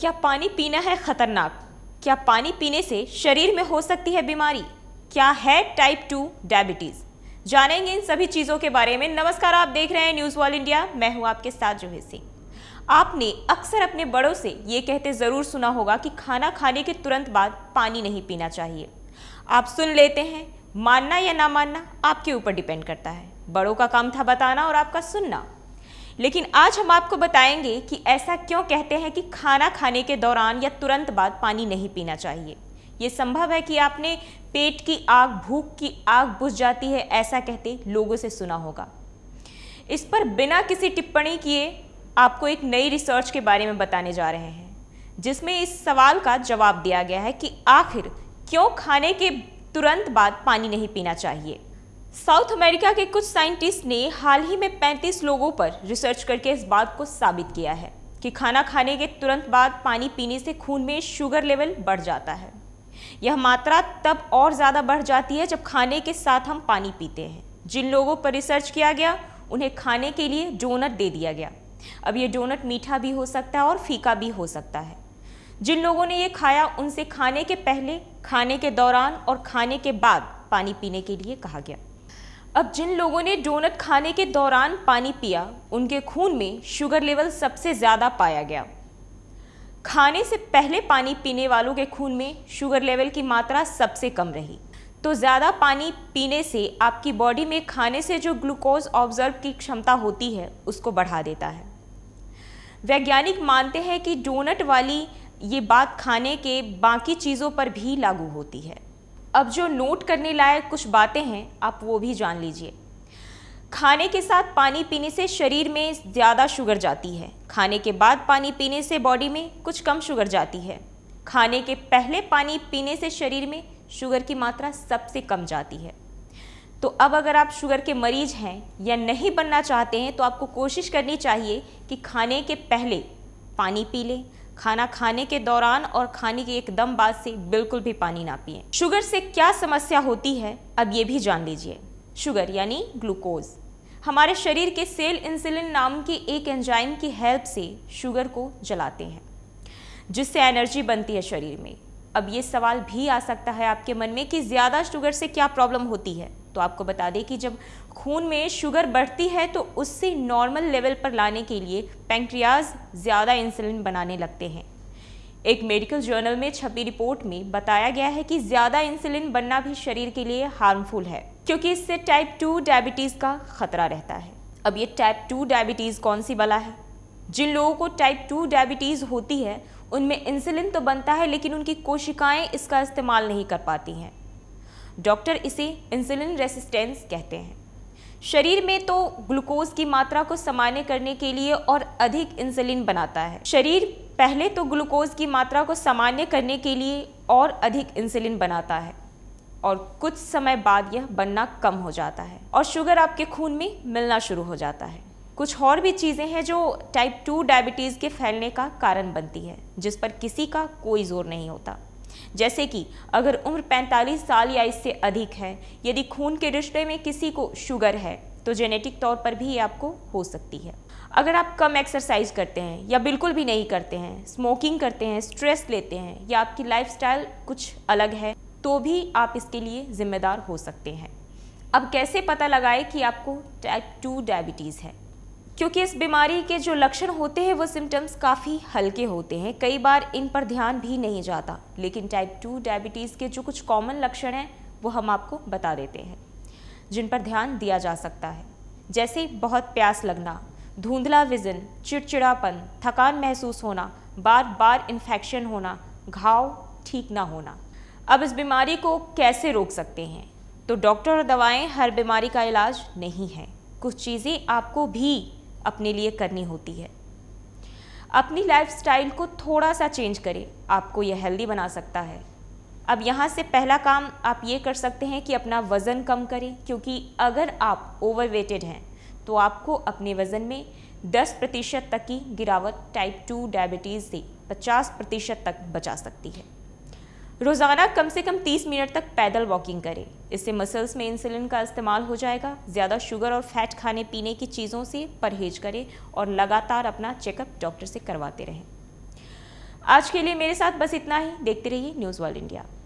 क्या पानी पीना है खतरनाक क्या पानी पीने से शरीर में हो सकती है बीमारी क्या है टाइप टू डायबिटीज जानेंगे इन सभी चीज़ों के बारे में नमस्कार आप देख रहे हैं न्यूज़ वॉल इंडिया मैं हूं आपके साथ जोहे सिंह आपने अक्सर अपने बड़ों से ये कहते ज़रूर सुना होगा कि खाना खाने के तुरंत बाद पानी नहीं पीना चाहिए आप सुन लेते हैं मानना या ना मानना आपके ऊपर डिपेंड करता है बड़ों का काम था बताना और आपका सुनना लेकिन आज हम आपको बताएंगे कि ऐसा क्यों कहते हैं कि खाना खाने के दौरान या तुरंत बाद पानी नहीं पीना चाहिए ये संभव है कि आपने पेट की आग भूख की आग बुझ जाती है ऐसा कहते लोगों से सुना होगा इस पर बिना किसी टिप्पणी किए आपको एक नई रिसर्च के बारे में बताने जा रहे हैं जिसमें इस सवाल का जवाब दिया गया है कि आखिर क्यों खाने के तुरंत बाद पानी नहीं पीना चाहिए साउथ अमेरिका के कुछ साइंटिस्ट ने हाल ही में 35 लोगों पर रिसर्च करके इस बात को साबित किया है कि खाना खाने के तुरंत बाद पानी पीने से खून में शुगर लेवल बढ़ जाता है यह मात्रा तब और ज़्यादा बढ़ जाती है जब खाने के साथ हम पानी पीते हैं जिन लोगों पर रिसर्च किया गया उन्हें खाने के लिए डोनट दे दिया गया अब यह डोनट मीठा भी हो सकता है और फीका भी हो सकता है जिन लोगों ने ये खाया उनसे खाने के पहले खाने के दौरान और खाने के बाद पानी पीने के लिए कहा गया अब जिन लोगों ने डोनट खाने के दौरान पानी पिया उनके खून में शुगर लेवल सबसे ज़्यादा पाया गया खाने से पहले पानी पीने वालों के खून में शुगर लेवल की मात्रा सबसे कम रही तो ज़्यादा पानी पीने से आपकी बॉडी में खाने से जो ग्लूकोज ऑब्जर्व की क्षमता होती है उसको बढ़ा देता है वैज्ञानिक मानते हैं कि डोनट वाली ये बात खाने के बाकी चीज़ों पर भी लागू होती है अब जो नोट करने लायक कुछ बातें हैं आप वो भी जान लीजिए खाने के साथ पानी पीने से शरीर में ज़्यादा शुगर जाती है खाने के बाद पानी पीने से बॉडी में कुछ कम शुगर जाती है खाने के पहले पानी पीने से शरीर में शुगर की मात्रा सबसे कम जाती है तो अब अगर आप शुगर के मरीज हैं या नहीं बनना चाहते हैं तो आपको कोशिश करनी चाहिए कि खाने के पहले पानी पी लें खाना खाने के दौरान और खाने के एकदम बाद से बिल्कुल भी पानी ना पिए शुगर से क्या समस्या होती है अब ये भी जान लीजिए शुगर यानी ग्लूकोज हमारे शरीर के सेल इंसुलिन नाम के एक एंजाइम की हेल्प से शुगर को जलाते हैं जिससे एनर्जी बनती है शरीर में अब ये सवाल भी आ सकता है आपके मन में कि ज़्यादा शुगर से क्या प्रॉब्लम होती है तो आपको बता दें कि जब खून में शुगर बढ़ती है तो उससे नॉर्मल लेवल पर लाने के लिए पैंक्रियाज ज़्यादा इंसुलिन बनाने लगते हैं एक मेडिकल जर्नल में छपी रिपोर्ट में बताया गया है कि ज़्यादा इंसुलिन बनना भी शरीर के लिए हार्मफुल है क्योंकि इससे टाइप टू डायबिटीज़ का खतरा रहता है अब ये टाइप टू डायबिटीज़ कौन सी वाला है जिन लोगों को टाइप टू डायबिटीज़ होती है उनमें इंसुलिन तो बनता है लेकिन उनकी कोशिकाएं इसका इस्तेमाल नहीं कर पाती हैं डॉक्टर इसे इंसुलिन रेसिस्टेंस कहते हैं शरीर में तो ग्लूकोज की मात्रा को सामान्य करने के लिए और अधिक इंसुलिन बनाता है शरीर पहले तो ग्लूकोज की मात्रा को सामान्य करने के लिए और अधिक इंसुलिन बनाता है और कुछ समय बाद यह बनना कम हो जाता है और शुगर आपके खून में मिलना शुरू हो जाता है कुछ और भी चीज़ें हैं जो टाइप टू डायबिटीज़ के फैलने का कारण बनती है जिस पर किसी का कोई जोर नहीं होता जैसे कि अगर उम्र 45 साल या इससे अधिक है यदि खून के रिश्ते में किसी को शुगर है तो जेनेटिक तौर पर भी ये आपको हो सकती है अगर आप कम एक्सरसाइज करते हैं या बिल्कुल भी नहीं करते हैं स्मोकिंग करते हैं स्ट्रेस लेते हैं या आपकी लाइफ कुछ अलग है तो भी आप इसके लिए ज़िम्मेदार हो सकते हैं अब कैसे पता लगाए कि आपको टाइप टू डायबिटीज़ है क्योंकि इस बीमारी के जो लक्षण होते हैं वो सिम्टम्स काफ़ी हल्के होते हैं कई बार इन पर ध्यान भी नहीं जाता लेकिन टाइप टू डायबिटीज़ के जो कुछ कॉमन लक्षण हैं वो हम आपको बता देते हैं जिन पर ध्यान दिया जा सकता है जैसे बहुत प्यास लगना धुंधला विजन चिड़चिड़ापन थकान महसूस होना बार बार इन्फेक्शन होना घाव ठीक ना होना अब इस बीमारी को कैसे रोक सकते हैं तो डॉक्टर और दवाएं हर बीमारी का इलाज नहीं है कुछ चीज़ें आपको भी अपने लिए करनी होती है अपनी लाइफस्टाइल को थोड़ा सा चेंज करें आपको यह हेल्दी बना सकता है अब यहाँ से पहला काम आप ये कर सकते हैं कि अपना वज़न कम करें क्योंकि अगर आप ओवरवेटेड हैं तो आपको अपने वज़न में 10 प्रतिशत तक की गिरावट टाइप 2 डायबिटीज़ से 50 प्रतिशत तक बचा सकती है रोज़ाना कम से कम 30 मिनट तक पैदल वॉकिंग करें इससे मसल्स में इंसुलिन का इस्तेमाल हो जाएगा ज़्यादा शुगर और फैट खाने पीने की चीज़ों से परहेज करें और लगातार अपना चेकअप डॉक्टर से करवाते रहें आज के लिए मेरे साथ बस इतना ही देखते रहिए न्यूज़ वर्ल्ड इंडिया